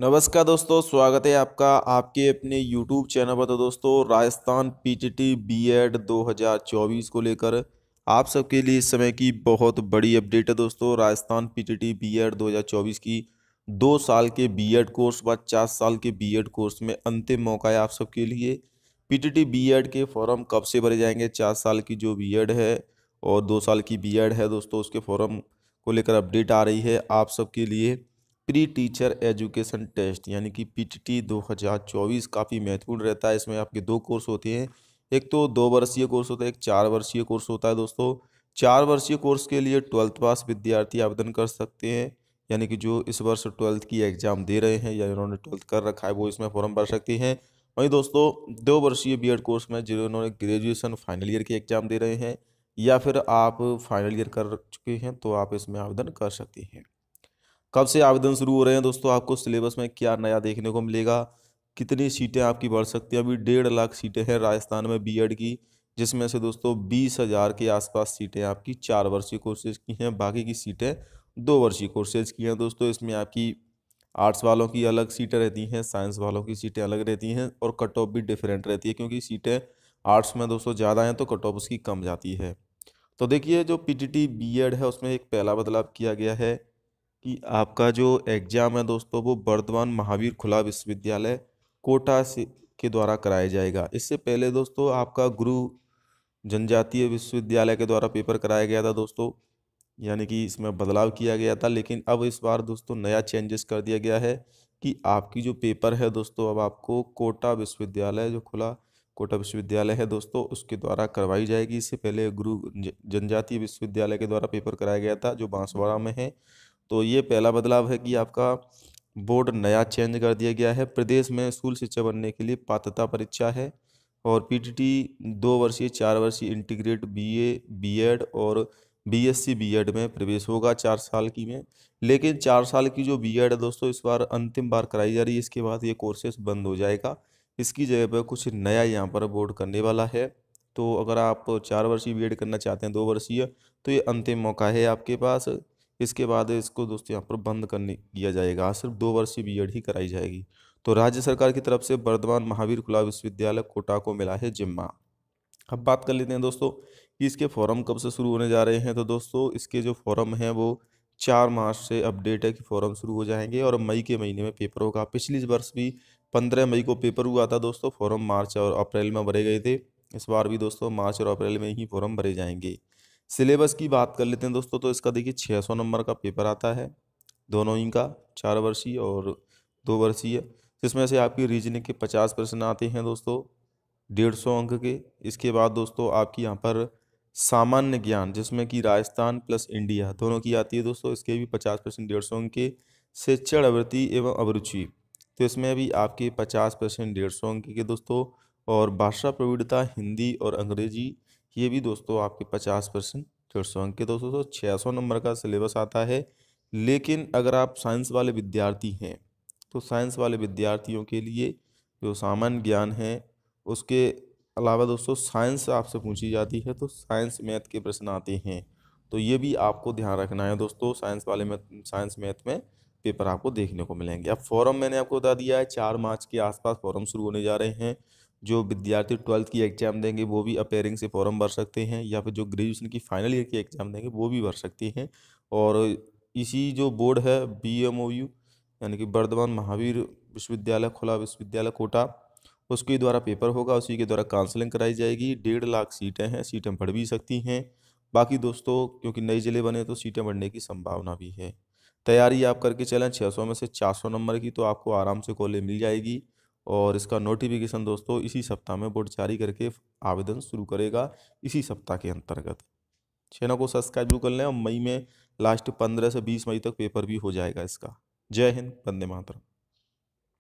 नमस्कार दोस्तों स्वागत है आपका आपके अपने YouTube चैनल पर तो दोस्तों राजस्थान पीटीटी बीएड 2024 को लेकर आप सबके लिए इस समय की बहुत बड़ी अपडेट है दोस्तों राजस्थान पीटीटी बीएड 2024 की दो साल के बीएड कोर्स व चार साल के बीएड कोर्स में अंतिम मौका है आप सबके लिए पीटीटी बीएड के फॉर्म कब से भरे जाएंगे चार साल की जो एड है और दो साल की एड है दोस्तों उसके फॉर्म को लेकर अपडेट आ रही है आप सबके लिए प्री टीचर एजुकेशन टेस्ट यानी कि पीटीटी 2024 काफ़ी महत्वपूर्ण रहता है इसमें आपके दो कोर्स होते हैं एक तो दो वर्षीय कोर्स होता है एक चार वर्षीय कोर्स होता है दोस्तों चार वर्षीय कोर्स के लिए ट्वेल्थ पास विद्यार्थी आवेदन कर सकते हैं यानी कि जो इस वर्ष ट्वेल्थ की एग्ज़ाम दे रहे हैं या जिन्होंने ट्वेल्थ कर रखा है वो इसमें फॉर्म भर सकते हैं वहीं दोस्तों दो वर्षीय बी कोर्स में जिन्होंने ग्रेजुएशन फाइनल ईयर की एग्ज़ाम दे रहे हैं या फिर आप फाइनल ईयर कर चुके हैं तो आप इसमें आवेदन कर सकते हैं कब से आवेदन शुरू हो रहे हैं दोस्तों आपको सिलेबस में क्या नया देखने को मिलेगा कितनी सीटें आपकी बढ़ सकती हैं अभी डेढ़ लाख सीटें हैं राजस्थान में बीएड की जिसमें से दोस्तों बीस हज़ार के आसपास सीटें आपकी चार वर्षीय कोर्सेज की हैं बाकी की सीटें दो वर्षीय कोर्सेज की हैं दोस्तों इसमें आपकी आर्ट्स वालों की अलग सीटें रहती हैं साइंस वालों की सीटें अलग रहती हैं और कट ऑफ भी डिफरेंट रहती है क्योंकि सीटें आर्ट्स में दोस्तों ज़्यादा हैं तो कट ऑफ उसकी कम जाती है तो देखिए जो पीटीटी बीएड है उसमें एक पहला बदलाव किया गया है कि आपका जो एग्ज़ाम है दोस्तों वो बर्धमान महावीर खुला विश्वविद्यालय कोटा से के द्वारा कराया जाएगा इससे पहले दोस्तों आपका गुरु जनजातीय विश्वविद्यालय के द्वारा पेपर कराया गया था दोस्तों यानी कि इसमें बदलाव किया गया था लेकिन अब इस बार दोस्तों नया चेंजेस कर दिया गया है कि आपकी जो पेपर है दोस्तों अब आपको कोटा विश्वविद्यालय जो खुला कोटा विश्वविद्यालय है दोस्तों उसके द्वारा करवाई जाएगी इससे पहले गुरु जनजातीय विश्वविद्यालय के द्वारा पेपर कराया गया था जो बांसवाड़ा में है तो ये पहला बदलाव है कि आपका बोर्ड नया चेंज कर दिया गया है प्रदेश में स्कूल शिक्षा बनने के लिए पात्रता परीक्षा है और पीटीटी दो वर्षीय चार वर्षीय इंटीग्रेट बीए बीएड और बीएससी बीएड में प्रवेश होगा चार साल की में लेकिन चार साल की जो बीएड है दोस्तों इस बार अंतिम बार कराई जा रही है इसके बाद ये कोर्सेस बंद हो जाएगा इसकी जगह पर कुछ नया यहाँ पर बोर्ड करने वाला है तो अगर आप चार वर्षीय बी करना चाहते हैं दो वर्षीय तो ये अंतिम मौका है आपके पास इसके बाद इसको दोस्तों यहाँ पर बंद करने किया जाएगा सिर्फ दो वर्षीय बी ही कराई जाएगी तो राज्य सरकार की तरफ से बर्धमान महावीर खुला विश्वविद्यालय कोटा को मिला है जिम्मा अब बात कर लेते हैं दोस्तों कि इसके फॉरम कब से शुरू होने जा रहे हैं तो दोस्तों इसके जो फॉरम हैं वो चार मार्च से अपडेट है कि फॉरम शुरू हो जाएंगे और मई के महीने में पेपर होगा पिछले वर्ष भी पंद्रह मई को पेपर हुआ था दोस्तों फॉरम मार्च और अप्रैल में भरे गए थे इस बार भी दोस्तों मार्च और अप्रैल में ही फॉर्म भरे जाएंगे सिलेबस की बात कर लेते हैं दोस्तों तो इसका देखिए छः सौ नंबर का पेपर आता है दोनों ही का चार वर्षीय और दो वर्षीय जिसमें से आपकी रीजनिंग के पचास प्रश्न आते हैं दोस्तों डेढ़ सौ अंक के इसके बाद दोस्तों आपकी यहाँ पर सामान्य ज्ञान जिसमें कि राजस्थान प्लस इंडिया दोनों की आती है दोस्तों इसके भी पचास परसेंट डेढ़ सौ अंक के शिक्षण आवृत्ति एवं अभिरुचि तो इसमें भी आपके पचास परसेंट डेढ़ सौ अंक के दोस्तों और भाषा प्रवीणता हिंदी और अंग्रेजी ये भी दोस्तों आपके पचास परसेंट डेढ़ सौ अंक के दोस्तों सौ तो छः सौ नंबर का सिलेबस आता है लेकिन अगर आप साइंस वाले विद्यार्थी हैं तो साइंस वाले विद्यार्थियों के लिए जो सामान्य ज्ञान है उसके अलावा दोस्तों साइंस आपसे पूछी जाती है तो साइंस मैथ के प्रश्न आते हैं तो ये भी आपको ध्यान रखना है दोस्तों साइंस वाले में साइंस मैथ में पेपर आपको देखने को मिलेंगे अब फॉरम मैंने आपको बता दिया है चार मार्च के आसपास फॉरम शुरू होने जा रहे हैं जो विद्यार्थी ट्वेल्थ की एग्ज़ाम देंगे वो भी अपेयरिंग से फॉर्म भर सकते हैं या फिर जो ग्रेजुएशन की फाइनल ईयर की एग्ज़ाम देंगे वो भी भर सकते हैं और इसी जो बोर्ड है बी एम ओ यू यानी कि बर्धमान महावीर विश्वविद्यालय खुला विश्वविद्यालय कोटा उसके द्वारा पेपर होगा उसी के द्वारा काउंसलिंग कराई जाएगी डेढ़ लाख सीटें हैं सीटें बढ़ भी सकती हैं बाकी दोस्तों क्योंकि नए ज़िले बने तो सीटें बढ़ने की संभावना भी है तैयारी आप करके चलें 600 में से 400 नंबर की तो आपको आराम से कॉलेज मिल जाएगी और इसका नोटिफिकेशन दोस्तों इसी सप्ताह में बोर्ड जारी करके आवेदन शुरू करेगा इसी सप्ताह के अंतर्गत चैनल को सब्सक्राइब भी कर लें और मई में लास्ट पंद्रह से बीस मई तक पेपर भी हो जाएगा इसका जय हिंद वंदे मातरम